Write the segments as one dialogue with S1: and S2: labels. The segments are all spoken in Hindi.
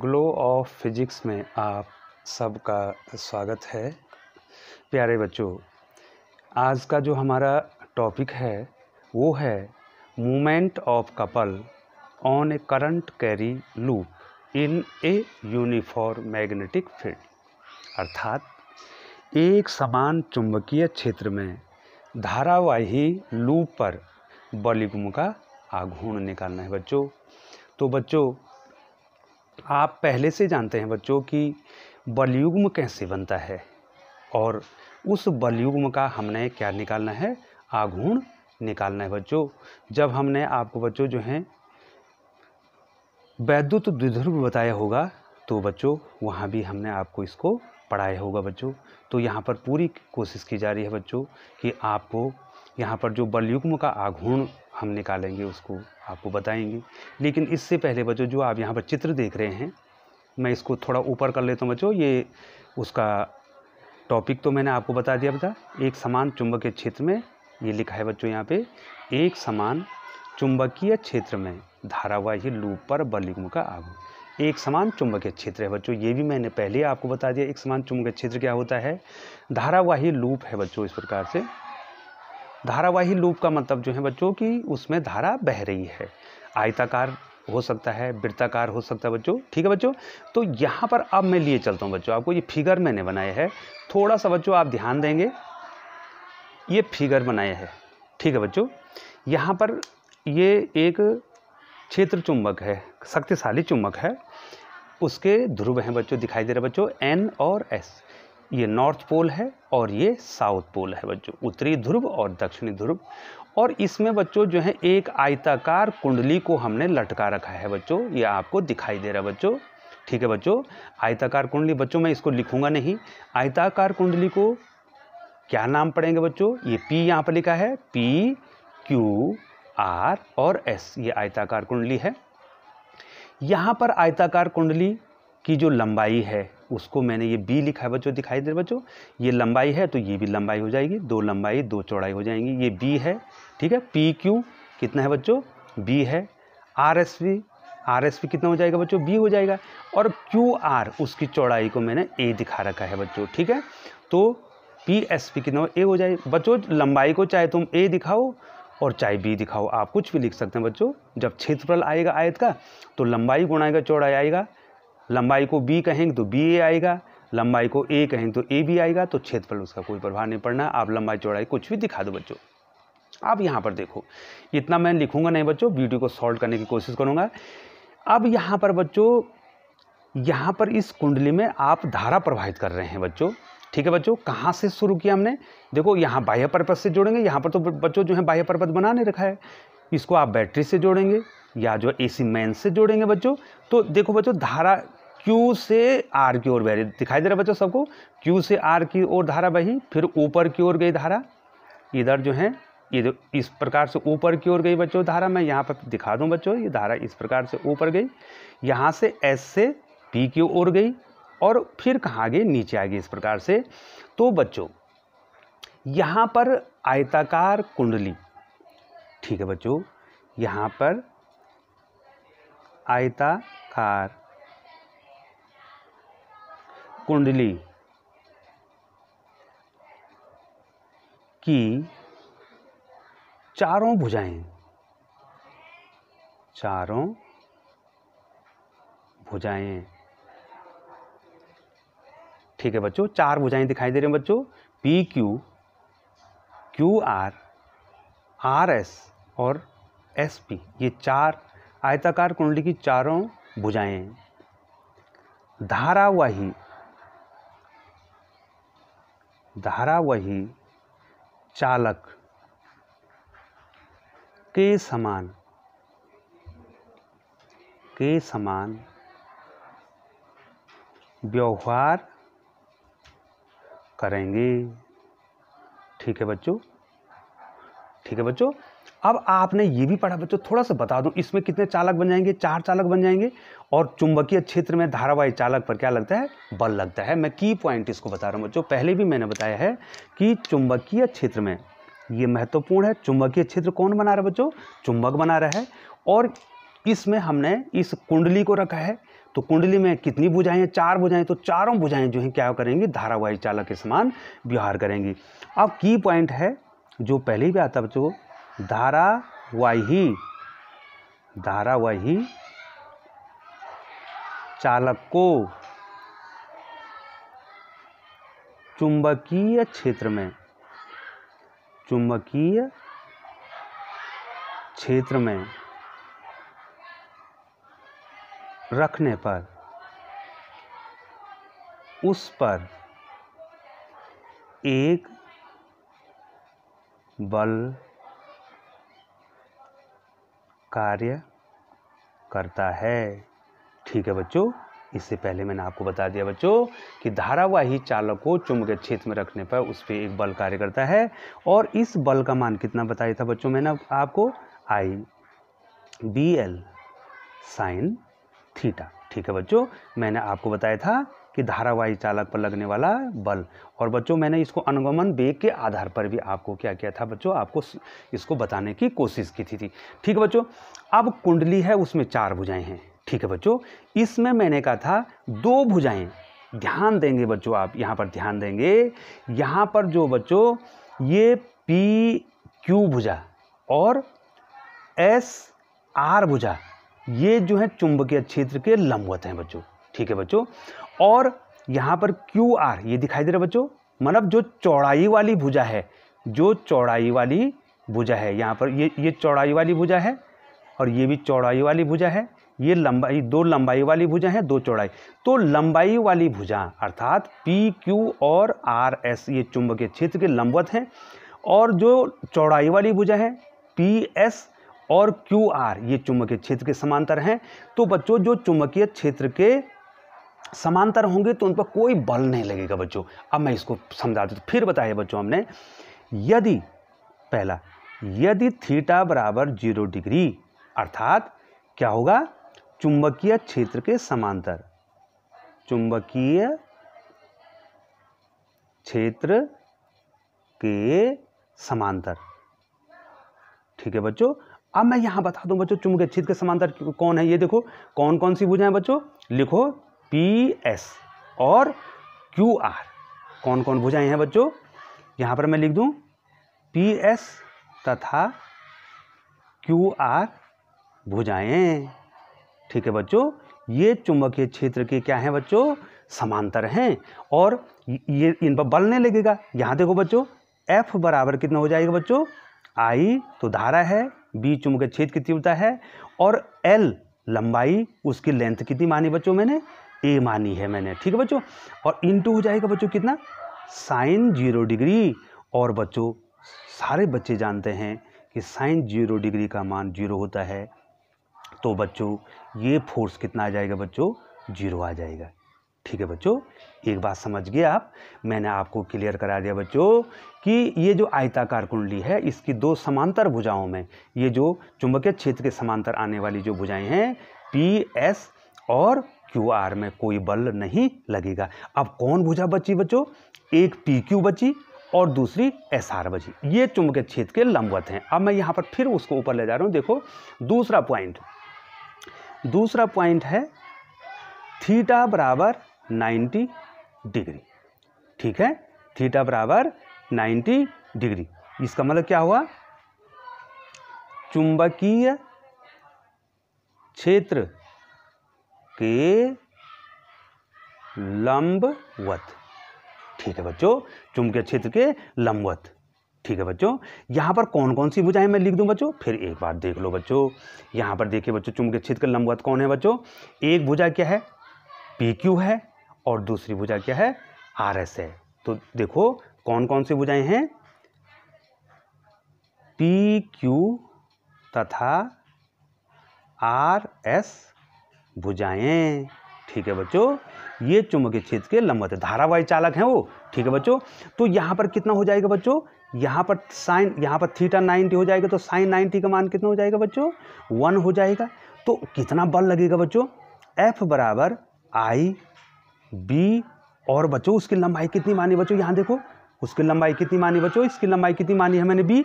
S1: ग्लो ऑफ फिजिक्स में आप सबका स्वागत है प्यारे बच्चों आज का जो हमारा टॉपिक है वो है moment of couple on a current carry loop in a uniform magnetic field अर्थात एक समान चुंबकीय क्षेत्र में धारावाही लूप पर बलिगुम का आघूर्ण निकालना है बच्चों तो बच्चों आप पहले से जानते हैं बच्चों कि बलयुग्म कैसे बनता है और उस बलयुग्म का हमने क्या निकालना है आघूर्ण निकालना है बच्चों जब हमने आपको बच्चों जो हैं वैद्युत द्विध्रुव बताया होगा तो बच्चों वहाँ भी हमने आपको इसको पढ़ाया होगा बच्चों तो यहाँ पर पूरी कोशिश की जा रही है बच्चों कि आपको यहाँ पर जो बलयुग्म का आघूर्ण हम निकालेंगे उसको आपको बताएंगे लेकिन इससे पहले बच्चों जो आप यहाँ पर चित्र देख रहे हैं मैं इसको थोड़ा ऊपर कर लेता हूँ बच्चों ये उसका टॉपिक तो मैंने आपको बता दिया बता एक समान चुंबकीय क्षेत्र में ये लिखा है बच्चों यहाँ पे एक समान चुंबकीय क्षेत्र में धारावाही लूप पर बलयुग्म का आघूर्ण एक समान चुंबकीय क्षेत्र है बच्चों ये भी मैंने पहले आपको बता दिया एक समान चुंबकीय क्षेत्र क्या होता है धारावाही लूप है बच्चों इस प्रकार से धारावाही लूप का मतलब जो है बच्चों की उसमें धारा बह रही है आयताकार हो सकता है वृत्ताकार हो सकता है बच्चों ठीक है बच्चों तो यहाँ पर अब मैं लिए चलता हूँ बच्चों आपको ये फिगर मैंने बनाया है थोड़ा सा बच्चों आप ध्यान देंगे ये फिगर बनाया है ठीक है बच्चों यहाँ पर ये एक क्षेत्र चुंबक है शक्तिशाली चुंबक है उसके ध्रुव हैं बच्चों दिखाई दे रहे बच्चों एन और एस ये नॉर्थ पोल है और ये साउथ पोल है बच्चों उत्तरी ध्रुव और दक्षिणी ध्रुव और इसमें बच्चों जो है एक आयताकार कुंडली को हमने लटका रखा है बच्चों ये आपको दिखाई दे रहा है बच्चों ठीक है बच्चों आयताकार कुंडली बच्चों मैं इसको लिखूंगा नहीं आयताकार कुंडली को क्या नाम पड़ेंगे बच्चों ये पी यहाँ पर लिखा है पी क्यू आर और एस ये आयताकार कुंडली है यहाँ पर आयताकार कुंडली की जो लंबाई है उसको मैंने ये बी लिखा है बच्चों दिखाई दे रहा बच्चों ये लंबाई है तो ये भी लंबाई हो जाएगी दो लंबाई दो चौड़ाई हो जाएंगी ये बी है ठीक है पी क्यू कितना है बच्चों बी है R S V R S P कितना हो जाएगा बच्चों बी हो जाएगा और क्यू आर उसकी चौड़ाई को मैंने ए दिखा रखा है बच्चों ठीक है तो पी एस पी कितना ए हो जाएगा बच्चों लंबाई को चाहे तुम ए दिखाओ और चाहे बी दिखाओ आप कुछ भी लिख सकते हैं बच्चों जब क्षेत्रफल आएगा आयत का तो लंबाई गुणाएगा चौड़ाई आएगा लंबाई को बी कहेंगे तो बी ए आएगा लंबाई को ए कहेंगे तो ए भी आएगा तो क्षेत्रफल उसका कोई प्रभाव नहीं पड़ना आप लंबाई चौड़ाई कुछ भी दिखा दो बच्चों आप यहाँ पर देखो इतना मैं लिखूंगा नहीं बच्चों ब्यूटी को सॉल्व करने की कोशिश करूँगा अब यहाँ पर बच्चों यहाँ पर इस कुंडली में आप धारा प्रवाहित कर रहे हैं बच्चों ठीक है बच्चों कहाँ से शुरू किया हमने देखो यहाँ बाह्य पर्पज से जोड़ेंगे यहाँ पर तो बच्चों जो है बाह्य पर्पज बनाने रखा है इसको आप बैटरी से जोड़ेंगे या जो ए सी मैन से जोड़ेंगे बच्चों तो देखो बच्चों धारा क्यू से आर की ओर बह रही दिखाई दे रहा बच्चों सबको क्यू से आर की ओर धारा बही फिर ऊपर की ओर गई धारा इधर जो है ये इस प्रकार से ऊपर की ओर गई बच्चों धारा मैं यहाँ पर दिखा दूँ बच्चों ये धारा इस प्रकार से ऊपर गई यहाँ से एस से पी की ओर गई और फिर कहाँ गई नीचे आ गई इस प्रकार से तो बच्चों यहाँ पर आयताकार कुंडली ठीक है बच्चों यहाँ पर आयताकार कुंडली की चारों भुजाएं चारों भुजाएं ठीक है बच्चों चार भुजाएं दिखाई दे रही हैं बच्चों P Q Q R R S और एस पी ये चार आयताकार कुंडली की चारों भुजाएं धारावाही धारावाही चालक के समान के समान व्यवहार करेंगे ठीक है बच्चों ठीक है बच्चों अब आपने ये भी पढ़ा बच्चों थोड़ा सा बता दो इसमें कितने चालक बन जाएंगे चार चालक बन जाएंगे और चुंबकीय क्षेत्र में धारावाही चालक पर क्या लगता है बल लगता है मैं की पॉइंट इसको बता रहा हूँ बच्चों पहले भी मैंने बताया है कि चुंबकीय क्षेत्र में ये महत्वपूर्ण है चुंबकीय क्षेत्र कौन बना रहा है बच्चों चुंबक बना रहा है और इसमें हमने इस कुंडली को रखा है तो कुंडली में कितनी बुझाएँ चार बुझाएँ तो चारों बुझाएँ जो हैं क्या करेंगी धारावाही चालक के समान व्यवहार करेंगी अब की पॉइंट है जो पहले भी आता बच्चों धारावाही धारावाही चालक को चुंबकीय क्षेत्र में चुंबकीय क्षेत्र में रखने पर उस पर एक बल कार्य करता है ठीक है बच्चों इससे पहले मैंने आपको बता दिया बच्चों कि धारावाही चालक को चुंबकीय क्षेत्र में रखने पर उस पर एक बल कार्य करता है और इस बल का मान कितना बताया था बच्चों मैंने आपको I B L sine theta ठीक है बच्चों मैंने आपको बताया था कि धारावाही चालक पर लगने वाला बल और बच्चों मैंने इसको अनुगमन वेग के आधार पर भी आपको क्या किया था बच्चों आपको इसको बताने की कोशिश की थी थी ठीक है बच्चों अब कुंडली है उसमें चार भुजाएं हैं ठीक है बच्चों इसमें मैंने कहा था दो भुजाएं ध्यान देंगे बच्चों आप यहाँ पर ध्यान देंगे यहाँ पर जो बच्चों ये पी क्यू भुजा और एस आर भुजा ये जो है चुंबकीय क्षेत्र के लंबवत हैं बच्चों ठीक है बच्चों और यहाँ पर क्यू आर ये दिखाई दे रहा है बच्चों मतलब जो चौड़ाई वाली भुजा है जो चौड़ाई वाली भुजा है यहाँ पर ये ये चौड़ाई वाली भुजा है और ये भी चौड़ाई वाली भुजा है ये लंबाई दो लंबाई वाली भुजा है दो चौड़ाई तो लंबाई वाली भुजा अर्थात पी क्यू और आर एस ये चुंबकीय क्षेत्र के लंबवत हैं और जो चौड़ाई वाली भुजा है पी एस और क्यू आर ये चुंबकीय क्षेत्र के समांतर हैं तो बच्चों जो चुंबकीय क्षेत्र के समांतर होंगे तो उन पर कोई बल नहीं लगेगा बच्चों अब मैं इसको समझा दूँ फिर बताया बच्चों हमने यदि पहला यदि थीटा बराबर जीरो डिग्री अर्थात क्या होगा चुंबकीय क्षेत्र के समांतर चुंबकीय क्षेत्र के समांतर ठीक है बच्चों अब मैं यहां बता दूं बच्चों चुंबकीय क्षेत्र के समांतर कौन है ये देखो कौन कौन सी बुझाएं बच्चों लिखो पी एस और क्यू आर कौन कौन भुजाएं हैं बच्चों यहाँ पर मैं लिख दूँ पी एस तथा क्यू आर भुजाएँ ठीक है बच्चों ये चुंबकीय क्षेत्र के क्या हैं बच्चों समांतर हैं और ये इन पर बल नहीं लगेगा यहाँ देखो बच्चों एफ बराबर कितना हो जाएगा बच्चों आई तो धारा है बी चुंबकीय क्षेत्र की तीव्रता है और एल लंबाई उसकी लेंथ कितनी मानी बच्चों मैंने ए मानी है मैंने ठीक है बच्चों और इनटू हो जाएगा बच्चों कितना साइन जीरो डिग्री और बच्चों सारे बच्चे जानते हैं कि साइन जीरो डिग्री का मान जीरो होता है तो बच्चों ये फोर्स कितना आ जाएगा बच्चों जीरो आ जाएगा ठीक है बच्चों एक बात समझ गए आप मैंने आपको क्लियर करा दिया बच्चों कि ये जो आयताकार कुंडली है इसकी दो समांतर भुजाओं में ये जो चुंबकीय क्षेत्र के समांतर आने वाली जो भुजाएं हैं पी एस और क्यू आर में कोई बल नहीं लगेगा अब कौन भुजा बची बच्चों एक पी क्यू बची और दूसरी एस आर बची ये चुंबक क्षेत्र के लंबवत हैं अब मैं यहाँ पर फिर उसको ऊपर ले जा रहा हूँ देखो दूसरा पॉइंट दूसरा पॉइंट है थीटा बराबर 90 डिग्री ठीक है थीटा बराबर 90 डिग्री इसका मतलब क्या हुआ चुंबकीय क्षेत्र के लंबवत ठीक है बच्चों चुंबकीय क्षेत्र के लंबवत ठीक है बच्चों यहाँ पर कौन कौन सी भुजाएं मैं लिख दूं बच्चों फिर एक बार देख लो बच्चों यहाँ पर देखिए बच्चों चुंबकीय क्षेत्र का लंबवत कौन है बच्चों एक भुजा क्या है पी क्यू है और दूसरी भुजा क्या है आर एस है तो देखो कौन कौन सी भुजाएं हैं पी क्यू तथा आर एस भुजाएं ठीक है बच्चों ये चुंबकीय क्षेत्र के लंबवत है धारावाही चालक हैं वो ठीक है बच्चों तो यहाँ पर कितना हो जाएगा बच्चों यहाँ पर साइन यहाँ पर थीटा नाइन्टी हो जाएगा तो साइन नाइन्टी का मान कितना हो जाएगा बच्चों वन हो जाएगा तो कितना बल लगेगा बच्चों एफ बराबर आई बी और बच्चों उसकी लंबाई कितनी मानी बच्चों यहाँ देखो उसकी लंबाई कितनी मानी बच्चों इसकी लंबाई कितनी मानी है मैंने बी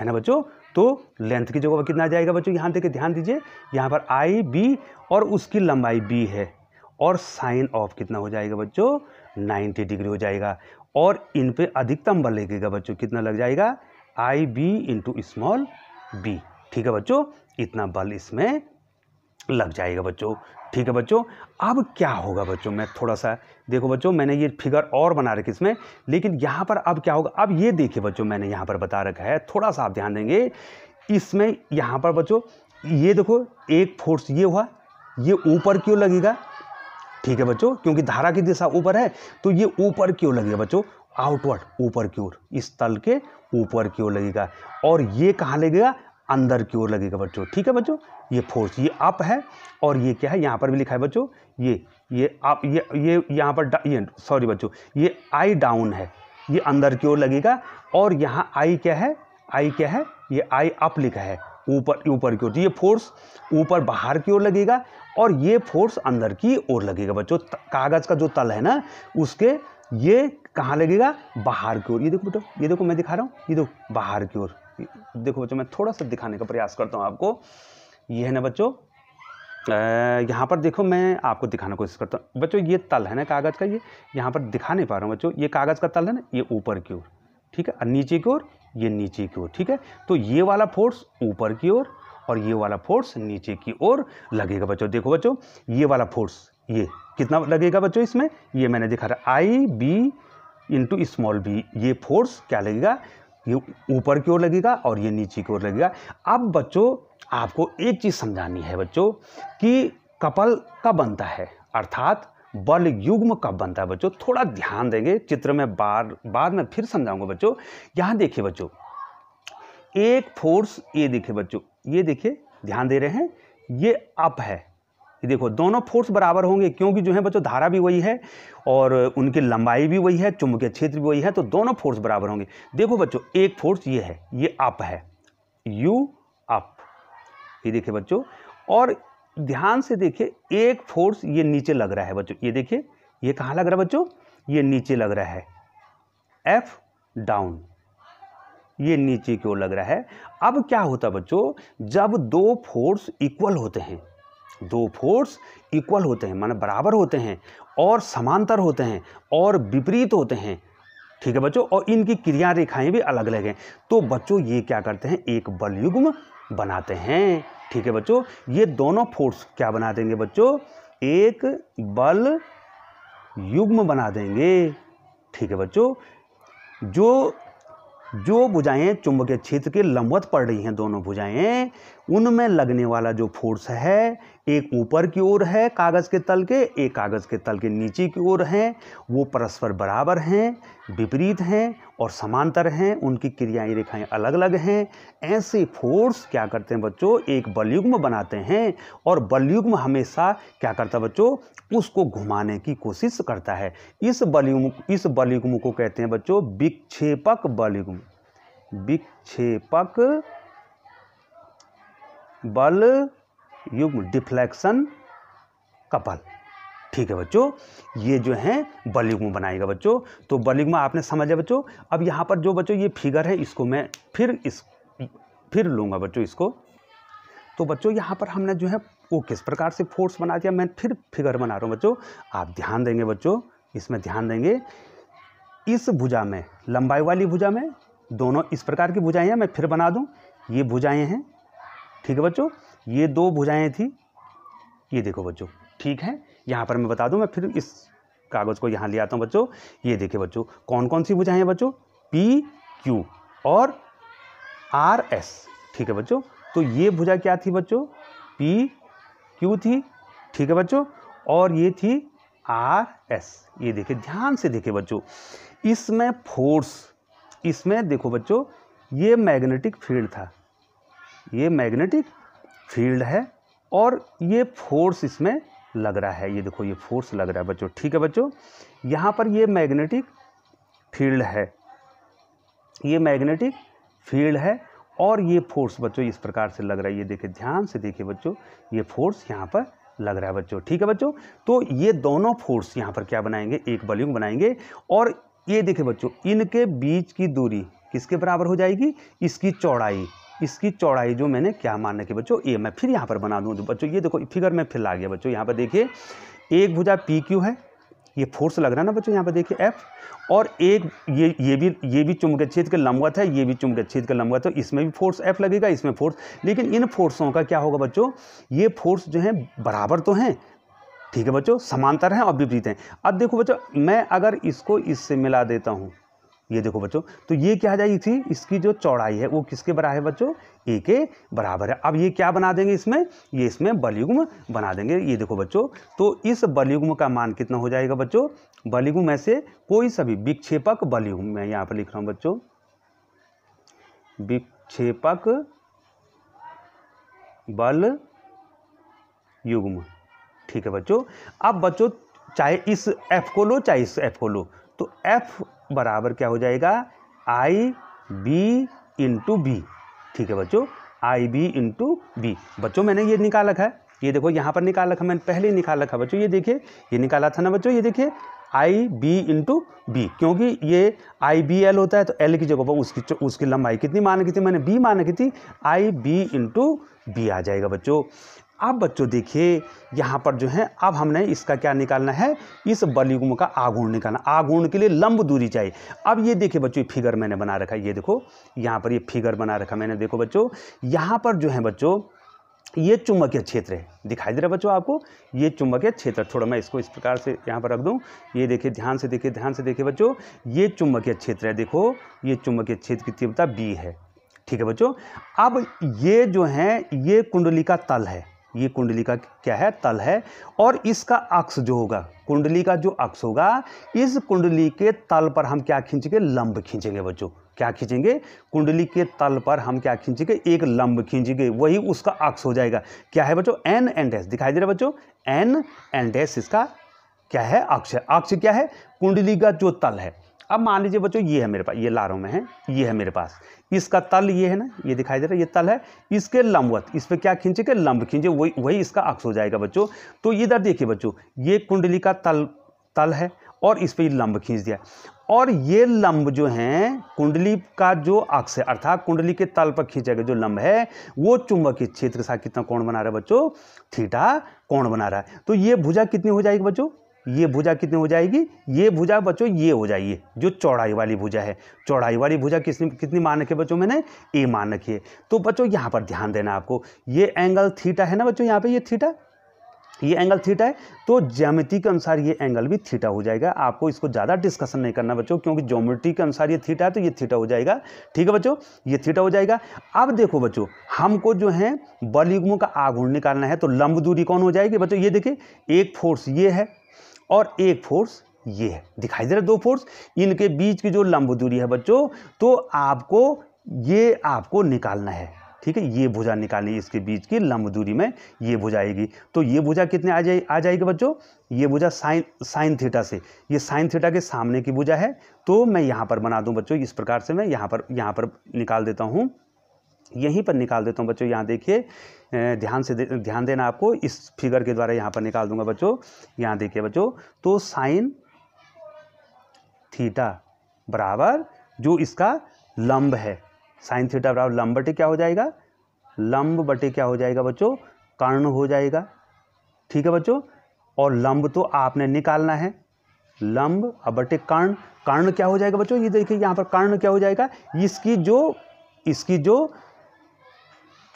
S1: है ना बच्चों तो लेंथ की जगह पर कितना आ जाएगा बच्चों यहाँ देखिए ध्यान दीजिए यहाँ पर आई बी और उसकी लंबाई बी है और साइन ऑफ कितना हो जाएगा बच्चों 90 डिग्री हो जाएगा और इन पे अधिकतम बल लगेगा बच्चों कितना लग जाएगा I B into small B ठीक है बच्चों इतना बल इसमें लग जाएगा बच्चों ठीक है बच्चों अब क्या होगा बच्चों मैं थोड़ा सा देखो बच्चों मैंने ये फिगर और बना रखी इसमें लेकिन यहाँ पर अब क्या होगा अब ये देखिए बच्चों मैंने यहाँ पर बता रखा है थोड़ा सा आप ध्यान देंगे इसमें यहाँ पर बच्चों ये देखो एक फोर्स ये हुआ ये ऊपर क्यों लगेगा ठीक है बच्चों क्योंकि धारा की दिशा ऊपर है तो ये ऊपर क्यों लगेगा बच्चों आउटवर्ड ऊपर की ओर इस तल के ऊपर की ओर लगेगा और ये कहाँ लगेगा अंदर की ओर लगेगा बच्चों ठीक है बच्चों ये फोर्स ये अप है और ये क्या है यहाँ पर भी लिखा है बच्चों ये ये आप ये ये यहाँ पर ये सॉरी बच्चों ये आई डाउन है ये अंदर की ओर लगेगा और यहाँ आई क्या है आई क्या है ये आई अप लिखा है ऊपर ऊपर की ओर तो ये फोर्स ऊपर बाहर की ओर लगेगा और ये फोर्स अंदर की ओर लगेगा बच्चों कागज़ का जो तल है ना उसके ये कहाँ लगेगा बाहर की ओर ये देखो बेटो ये देखो मैं दिखा रहा हूँ ये देखो बाहर की ओर देखो बच्चों मैं थोड़ा सा दिखाने का प्रयास करता हूँ आपको ये है ना बच्चों यहाँ पर देखो मैं आपको दिखाने की कोशिश करता हूँ बच्चों ये तल है ना कागज़ का ये यहाँ पर दिखा नहीं पा रहा हूँ बच्चों ये कागज़ का तल है ना ये ऊपर की ओर ठीक है और नीचे की ओर ये नीचे की ओर ठीक है तो ये वाला फोर्स ऊपर की ओर और ये वाला फोर्स नीचे की ओर लगेगा बच्चों देखो बच्चों ये वाला फोर्स ये कितना लगेगा बच्चों इसमें ये मैंने दिखा रहा I B into small B ये फोर्स क्या लगेगा ये ऊपर की ओर लगेगा और ये नीचे की ओर लगेगा अब बच्चों आपको एक चीज़ समझानी है बच्चों कि कपल कब बनता है अर्थात बल युग्म कब बनता है बच्चों थोड़ा ध्यान देंगे चित्र में बार बाद में फिर समझाऊंगा बच्चों यहाँ देखिए बच्चों एक फोर्स ये देखिए बच्चों ये देखिए ध्यान दे रहे हैं ये अप है कि देखो दोनों फोर्स बराबर होंगे क्योंकि जो है बच्चों धारा भी वही है और उनकी लंबाई भी वही है चुंबकीय क्षेत्र भी वही है तो दोनों फोर्स बराबर होंगे देखो बच्चों एक फोर्स ये है ये अप है यू अप ये देखिए बच्चों और ध्यान से देखिए एक फोर्स ये नीचे लग रहा है बच्चों ये देखिए ये कहाँ लग रहा है बच्चों ये नीचे लग रहा है एफ डाउन ये नीचे की ओर लग रहा है अब क्या होता है बच्चों जब दो फोर्स इक्वल होते हैं दो फोर्स इक्वल होते हैं माने बराबर होते हैं और समांतर होते हैं और विपरीत होते हैं ठीक है बच्चों और इनकी क्रिया रेखाएं भी अलग अलग हैं तो बच्चों ये क्या करते हैं एक बल युग्म बनाते हैं ठीक है बच्चों ये दोनों फोर्स क्या बना देंगे बच्चों एक बल युग्म बना देंगे ठीक है बच्चों जो जो भुजाएं चुंबकीय क्षेत्र के लंबवत पड़ रही हैं दोनों भुजाएं उनमें लगने वाला जो फोर्स है एक ऊपर की ओर है कागज़ के तल के एक कागज़ के तल के नीचे की ओर हैं वो परस्पर बराबर हैं विपरीत हैं और समांतर हैं उनकी क्रियाएं रेखाएं अलग अलग हैं ऐसे फोर्स क्या करते हैं बच्चों एक बलयुग्म बनाते हैं और बलयुग्म हमेशा क्या करता है बच्चों उसको घुमाने की कोशिश करता है इस बलयुग्म इस बलयुग्म को कहते हैं बच्चों विक्षेपक बलयुग्म विक्षेपक बल युग्म डिफ्लेक्शन कपल ठीक है बच्चों ये जो है बल बनाएगा बच्चों तो बल आपने समझा बच्चों अब यहाँ पर जो बच्चों ये फिगर है इसको मैं फिर इस फिर लूँगा बच्चों इसको तो बच्चों यहाँ पर हमने जो है वो किस प्रकार से फोर्स बना दिया मैं फिर फिगर बना रहा हूँ बच्चों आप ध्यान देंगे बच्चों इसमें ध्यान देंगे इस भुजा में लंबाई वाली भुजा में दोनों इस प्रकार की भुजाएँ हैं मैं फिर बना दूँ ये भुजाएँ हैं ठीक है बच्चों ये दो भुजाएं थी ये देखो बच्चों ठीक है यहाँ पर मैं बता दूँ मैं फिर इस कागज़ को यहाँ ले आता हूँ बच्चों ये देखे बच्चों कौन कौन सी भुजाएं हैं बच्चों पी क्यू और आर एस ठीक है बच्चों तो ये भुजा क्या थी बच्चों पी क्यू थी ठीक है बच्चों और ये थी आर एस ये देखे ध्यान से देखे बच्चों इसमें फोर्स इसमें देखो बच्चों ये मैग्नेटिक फील्ड था ये मैग्नेटिक फील्ड है और ये फोर्स इसमें लग रहा है ये देखो ये फोर्स लग रहा है बच्चों ठीक है बच्चों यहाँ पर ये मैग्नेटिक फील्ड है ये मैग्नेटिक फील्ड है और ये फोर्स बच्चों इस प्रकार से लग रहा है ये देखिए ध्यान से देखिए बच्चों ये फोर्स यहाँ पर लग रहा है बच्चों ठीक है बच्चों तो ये दोनों फोर्स यहाँ पर क्या बनाएंगे एक बल्यूम बनाएंगे और ये देखिए बच्चों इनके बीच की दूरी किसके बराबर हो जाएगी इसकी चौड़ाई इसकी चौड़ाई जो मैंने क्या मान की बच्चों ये मैं फिर यहाँ पर बना दूँ बच्चों ये देखो फिगर में फिर ला गया बच्चों यहाँ पर देखिए एक भुजा पी क्यू है ये फोर्स लग रहा है ना बच्चों यहाँ पर देखिए एफ और एक ये ये भी ये भी चुम्बक क्षेत्र के लंबवत है ये भी चुम्बक क्षेत्र के लंबवत है तो इसमें भी फोर्स एफ लगेगा इसमें फोर्स लेकिन इन फोर्सों का क्या होगा बच्चों ये फोर्स जो है बराबर तो हैं ठीक है बच्चों समांतर हैं और विपरीत हैं अब देखो बच्चों मैं अगर इसको इससे मिला देता हूँ ये देखो बच्चों तो ये क्या आ जाएगी थी इसकी जो चौड़ाई है वो किसके बराबर है बच्चों ए के बराबर है अब ये क्या बना देंगे इसमें ये इसमें बलयुग्म बना देंगे ये देखो बच्चों तो इस बलयुग्म का मान कितना हो जाएगा बच्चों बलयुग्म ऐसे कोई सभी विक्षेपक बलयुग्म मैं यहाँ पर लिख रहा हूँ बच्चों विक्षेपक बल युग्म ठीक है बच्चों अब बच्चों चाहे इस एफ को लो चाहे इस एफ को लो तो एफ बराबर क्या हो जाएगा आई बी इंटू बी ठीक है बच्चों आई बी इंटू बी बच्चों मैंने ये निकाल रखा है ये देखो यहाँ पर निकाल रखा मैंने पहले ही निकाल रखा बच्चों ये देखिए ये निकाला था ना बच्चों ये देखिए आई बी इंटू बी क्योंकि ये आई बी एल होता है तो एल की जगह पर उसकी उसकी लंबाई कितनी मान की थी मैंने बी मान की थी आई बी इंटू बी आ जाएगा बच्चों अब बच्चों देखिए यहाँ पर जो है अब हमने इसका क्या निकालना है इस बलियुग्म का आगुण निकालना आगुण के लिए लंब दूरी चाहिए अब ये देखिए बच्चों फिगर मैंने बना रखा है ये देखो यहाँ पर ये फिगर बना रखा मैंने देखो बच्चों यहाँ पर जो है बच्चों ये चुंबकीय क्षेत्र है दिखाई दे रहा है बच्चों आपको ये चुंबकीय क्षेत्र थोड़ा मैं इसको इस प्रकार से यहाँ पर रख दूँ ये देखिए ध्यान से देखिए ध्यान से देखिए बच्चों ये चुंबकीय क्षेत्र है देखो ये चुंबकीय क्षेत्र की तीव्रता बी है ठीक है बच्चों अब ये जो है ये कुंडली का तल है ये कुंडली का क्या है तल है और इसका अक्ष जो होगा कुंडली का जो अक्ष होगा इस कुंडली के तल पर हम क्या खींचेंगे लंब खींचेंगे बच्चों क्या खींचेंगे कुंडली के तल पर हम क्या खींचेंगे एक लंब खींचेंगे वही उसका अक्ष हो जाएगा क्या है बच्चों एन एंड एस दिखाई दे रहा है बच्चों एन एंड एस इसका क्या है अक्ष अक्ष क्या है कुंडली का जो तल है अब मान लीजिए बच्चों ये है मेरे पास ये लारों में है ये है मेरे पास इसका तल ये है ना ये दिखाई दे रहा है ये तल है इसके लंबवत इस पर क्या खींचे के लंब खींचे वही वही इसका अक्ष हो जाएगा बच्चों तो इधर देखिए बच्चों ये कुंडली का तल तल है और इस पर लंब खींच दिया और ये लंब जो हैं कुंडली का जो अक्ष है अर्थात कुंडली के तल पर खींचा गया जो लंब है वो चुंबकीय क्षेत्र के साथ कितना कोण बना रहा है बच्चों थीटा कोण बना रहा है तो ये भुजा कितनी हो जाएगी बच्चों ये भुजा कितनी हो जाएगी ये भुजा बच्चों ये हो जाइए जो चौड़ाई वाली भुजा है चौड़ाई वाली भुजा किसने कितनी मान रखी है बच्चों मैंने ए मान रखी है तो बच्चों यहाँ पर ध्यान देना आपको ये एंगल थीटा है ना बच्चों यहाँ पे ये थीटा ये एंगल थीटा है तो ज्यामिति के अनुसार ये एंगल भी थीटा हो जाएगा आपको इसको ज़्यादा डिस्कशन नहीं करना बच्चों क्योंकि ज्योमेट्री के अनुसार ये थीटा है तो ये थीटा हो जाएगा ठीक है बच्चों ये थीटा हो जाएगा अब देखो बच्चों हमको जो है बलयुग्मों का आघूर्ण निकालना है तो लंब दूरी कौन हो जाएगी बच्चों ये देखिए एक फोर्स ये है और एक फोर्स ये है दिखाई दे रहा है दो फोर्स इनके बीच की जो लंब दूरी है बच्चों तो आपको ये आपको निकालना है ठीक है ये भुजा निकालनी इसके बीच की लंब दूरी में ये भुजा आएगी तो ये भुजा कितने आ जाए आ जाएगी बच्चों ये भुजा साइन साइन थीटा से ये साइन थीटा के सामने की भुजा है तो मैं यहाँ पर बना दूँ बच्चों इस प्रकार से मैं यहाँ पर यहाँ पर निकाल देता हूँ यहीं पर निकाल देता हूँ बच्चों यहाँ देखिए ध्यान से दे, ध्यान देना आपको इस फिगर के द्वारा यहाँ पर निकाल दूंगा बच्चों यहाँ देखिए बच्चों तो साइन थीटा बराबर जो इसका लंब है साइन थीटा बराबर लंब बटे क्या हो जाएगा लंब बटे क्या हो जाएगा बच्चों कर्ण हो जाएगा ठीक है बच्चों और लंब तो आपने निकालना है लंब अब बटे कर्ण कर्ण क्या हो जाएगा बच्चों ये देखिए यहाँ पर कर्ण क्या हो जाएगा इसकी जो इसकी जो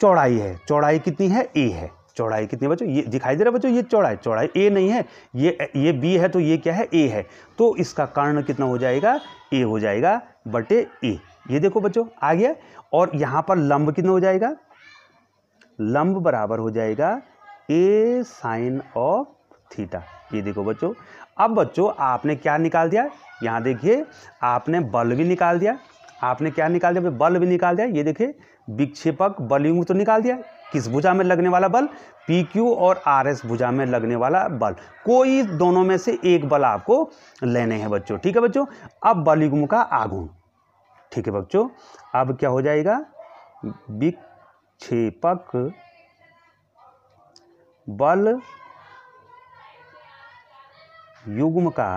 S1: चौड़ाई है चौड़ाई कितनी है ए है चौड़ाई कितनी बच्चों ये दिखाई दे रहा है बच्चों ये चौड़ाई चौड़ाई ए नहीं है ये ये बी है तो ये क्या है ए है तो इसका कर्ण कितना हो जाएगा ए हो जाएगा बटे ए ये देखो बच्चों आ गया और यहाँ पर लंब कितना हो जाएगा लंब बराबर हो जाएगा ए साइन ऑफ थीटा ये देखो बच्चों अब बच्चों आपने क्या निकाल दिया यहाँ देखिए आपने बल भी निकाल दिया आपने क्या निकाल दिया बल भी निकाल दिया ये देखिए विक्षेपक बलयुंग तो निकाल दिया किस भुजा में लगने वाला बल पी क्यू और आर एस भुजा में लगने वाला बल कोई दोनों में से एक बल आपको लेने हैं बच्चों ठीक है बच्चों अब युग्म का आगुण ठीक है बच्चों अब क्या हो जाएगा विक्षेपक बल युग्म का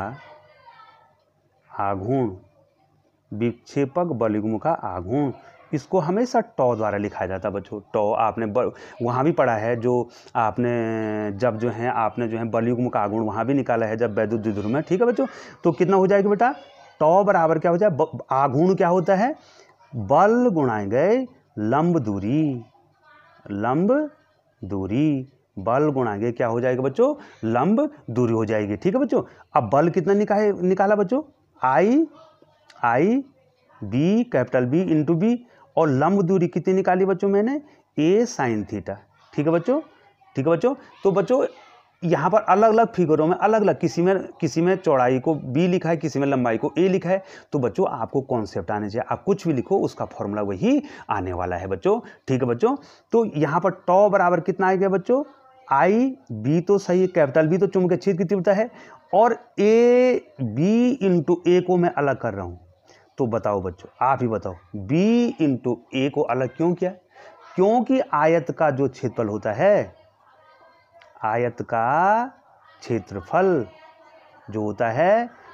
S1: आघूर्ण विक्षेपक बलिगुम का आघूर्ण इसको हमेशा टॉ द्वारा लिखा जाता है बच्चों टॉ आपने ब वहाँ भी पढ़ा है जो आपने जब जो है आपने जो है बलयुग्म का आगुण वहाँ भी निकाला है जब वैद्युत द्विध्रुव में ठीक है बच्चों तो कितना हो जाएगा बेटा टॉ बराबर क्या हो जाए आगुण क्या होता है बल गुणाए गए लंब दूरी लंब दूरी बल गुणाएंगे क्या हो जाएगा बच्चों लंब दूरी हो जाएगी ठीक है बच्चों अब बल कितना निकाले निकाला बच्चों I I B capital B into B और लंब दूरी कितनी निकाली बच्चों मैंने ए साइन थीटा ठीक है बच्चों ठीक है बच्चों तो बच्चों यहाँ पर अलग अलग फिगरों में अलग अलग किसी में किसी में चौड़ाई को बी लिखा है किसी में लंबाई को ए लिखा है तो बच्चों आपको कॉन्सेप्ट आने चाहिए आप कुछ भी लिखो उसका फॉर्मूला वही आने वाला है बच्चों ठीक है बच्चों तो यहाँ पर टॉ बराबर कितना आ गया बच्चों आई बी तो सही है कैपिटल बी तो चुंबकीय क्षेत्र की तीव्रता है और ए बी इंटू ए को मैं अलग कर रहा हूँ तो बताओ बच्चों आप ही बताओ बी इंटू ए को अलग क्यों किया क्योंकि आयत का जो क्षेत्रफल होता है आयत का क्षेत्रफल जो होता है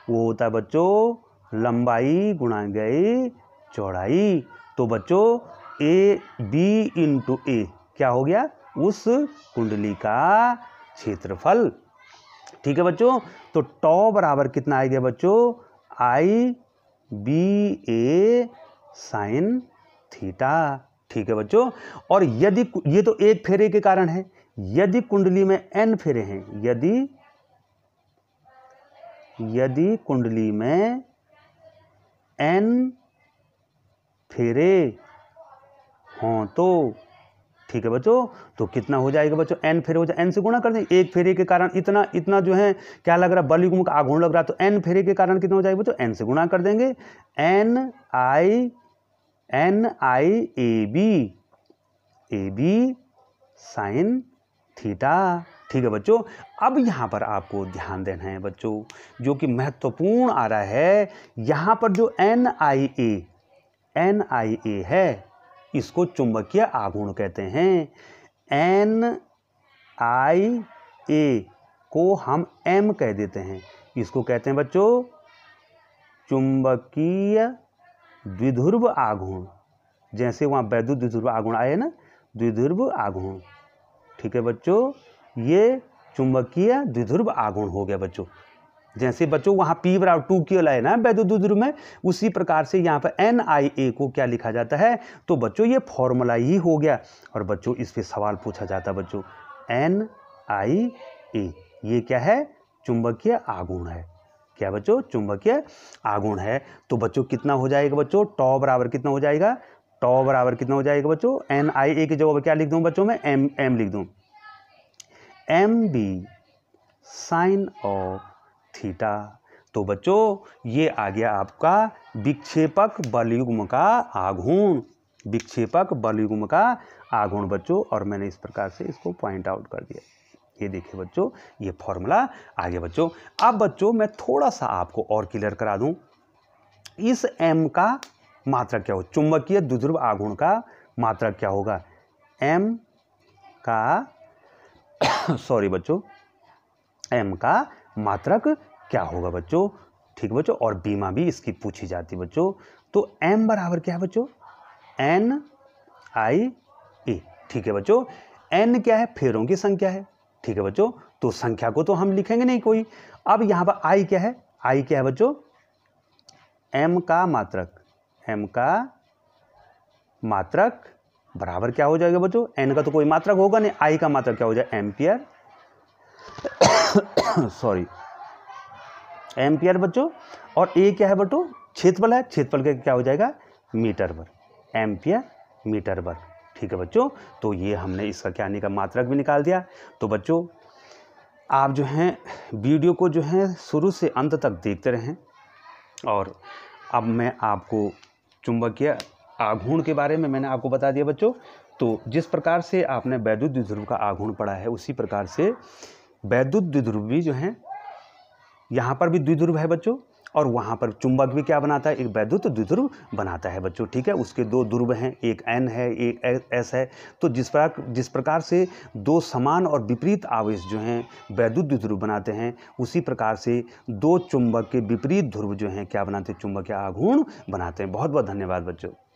S1: वो होता है बच्चों लंबाई गुणा गई चौड़ाई तो बच्चों ए बी इंटू ए क्या हो गया उस कुंडली का क्षेत्रफल ठीक है बच्चों तो टॉ बराबर कितना आ गया बच्चों I B A sine theta ठीक है बच्चों और यदि ये तो एक फेरे के कारण है यदि कुंडली में एन फेरे हैं यदि यदि कुंडली में एन फेरे हों तो ठीक है बच्चों तो कितना हो जाएगा बच्चों एन फेरे हो जाए एन से गुणा कर दें एक फेरे के कारण इतना इतना जो है क्या लग रहा है बल युग्म का आघूर्ण लग रहा है तो एन फेरे के कारण कितना हो जाएगा बच्चों एन से गुणा कर देंगे N I N I A B A B sine theta ठीक है बच्चों अब यहाँ पर आपको ध्यान देना है बच्चों जो कि महत्वपूर्ण आ रहा है यहाँ पर जो N I A N I ए है इसको चुंबकीय आघूर्ण कहते हैं एन आई ए को हम एम कह देते हैं इसको कहते हैं बच्चों चुंबकीय द्विध्रुव आघूर्ण जैसे वहाँ वैद्युत द्विध्रुव आगुण आए ना द्विध्रुव आगुण ठीक है बच्चों ये चुंबकीय द्विध्रुव आगुण हो गया बच्चों जैसे बच्चों वहाँ पी बराबर टू की लाइन है वैद्युत में उसी प्रकार से यहाँ पर एन आई ए को क्या लिखा जाता है तो बच्चों ये फॉर्मूला ही हो गया और बच्चों इस पर सवाल पूछा जाता है बच्चों एन आई ए ये क्या है चुंबकीय आगुण है क्या बच्चों चुंबकीय आगुण है तो बच्चों कितना हो जाएगा बच्चों टॉ बराबर कितना हो जाएगा टॉ बराबर कितना हो जाएगा बच्चों एन आई ए की जगह पर क्या लिख दूँ बच्चों में एम एम लिख दूँ M B sine of theta तो बच्चों ये आ गया आपका विक्षेपक बलयुग्म का आघूर्ण विक्षेपक बलयुग्म का आघूर्ण बच्चों और मैंने इस प्रकार से इसको पॉइंट आउट कर दिया ये देखिए बच्चों ये फॉर्मूला आगे बच्चों अब बच्चों मैं थोड़ा सा आपको और क्लियर करा दूं इस एम का मात्रक क्या हो चुंबकीय दुध्रुव आघूर्ण का मात्रक क्या होगा एम का सॉरी बच्चों एम का मात्रक क्या होगा बच्चों ठीक बच्चों और बीमा भी इसकी पूछी जाती है बच्चों तो एम बराबर क्या है बच्चों एन आई ए ठीक है बच्चों एन क्या है फेरों की संख्या है ठीक है बच्चों तो संख्या को तो हम लिखेंगे नहीं कोई अब यहां पर आई क्या है आई क्या है बच्चों एम का मात्रक एम का मात्रक बराबर क्या हो जाएगा बच्चों एन का तो कोई मात्रक होगा नहीं आई का मात्रक क्या हो जाए एम्पियर सॉरी एम्पियर बच्चों और ए क्या है बटो क्षेत्रफल है क्षेत्रफल का क्या हो जाएगा मीटर वर्ग एम्पियर मीटर वर्ग ठीक है बच्चों तो ये हमने इसका क्या का मात्रक भी निकाल दिया तो बच्चों आप जो हैं वीडियो को जो है शुरू से अंत तक देखते रहें और अब मैं आपको चुंबकीय आघूर्ण के बारे में मैंने आपको बता दिया बच्चों तो जिस प्रकार से आपने वैद्युत ध्रुव का आघूर्ण पढ़ा है उसी प्रकार से वैद्युत द्विध्रुव भी जो हैं यहाँ पर भी द्विध्रुव है बच्चों और वहाँ पर चुंबक भी क्या बनाता है एक वैद्युत द्विध्रुव बनाता है बच्चों ठीक है उसके दो ध्रुव हैं एक एन है एक एस है तो जिस प्रकार जिस प्रकार से दो समान और विपरीत आवेश जो हैं वैद्युत द्विध्रुव बनाते हैं उसी प्रकार से दो चुंबक के विपरीत ध्रुव जो हैं क्या बनाते हैं चुंबक के आघूर्ण बनाते हैं बहुत बहुत धन्यवाद बच्चों